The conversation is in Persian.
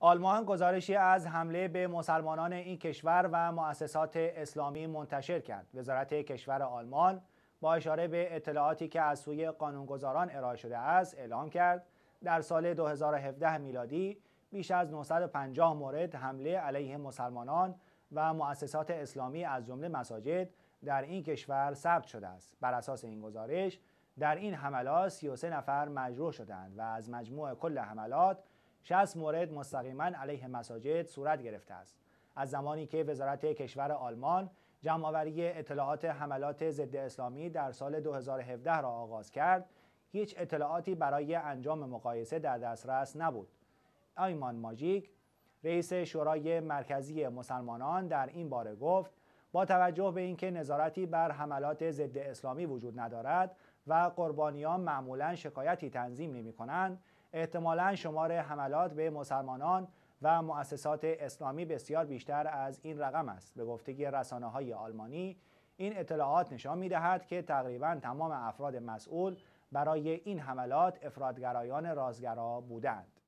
آلمان گزارشی از حمله به مسلمانان این کشور و مؤسسات اسلامی منتشر کرد. وزارت کشور آلمان با اشاره به اطلاعاتی که از سوی قانونگذاران ارائه شده است اعلام کرد در سال 2017 میلادی بیش از 950 مورد حمله علیه مسلمانان و مؤسسات اسلامی از جمله مساجد در این کشور ثبت شده است. بر اساس این گزارش در این حملات 33 نفر مجروح شدند و از مجموع کل حملات 60 مورد مستقیما علیه مساجد صورت گرفته است از زمانی که وزارت کشور آلمان جمعآوری اطلاعات حملات ضد اسلامی در سال 2017 را آغاز کرد هیچ اطلاعاتی برای انجام مقایسه در دسترس نبود آیمان ماجیک رئیس شورای مرکزی مسلمانان در این باره گفت با توجه به اینکه نظارتی بر حملات ضد اسلامی وجود ندارد و قربانیان معمولا شکایتی تنظیم نمی کنند احتمالا شمار حملات به مسلمانان و مؤسسات اسلامی بسیار بیشتر از این رقم است به گفته رسانه های آلمانی این اطلاعات نشان می دهد که تقریبا تمام افراد مسئول برای این حملات افرادگرایان رازگرا بودند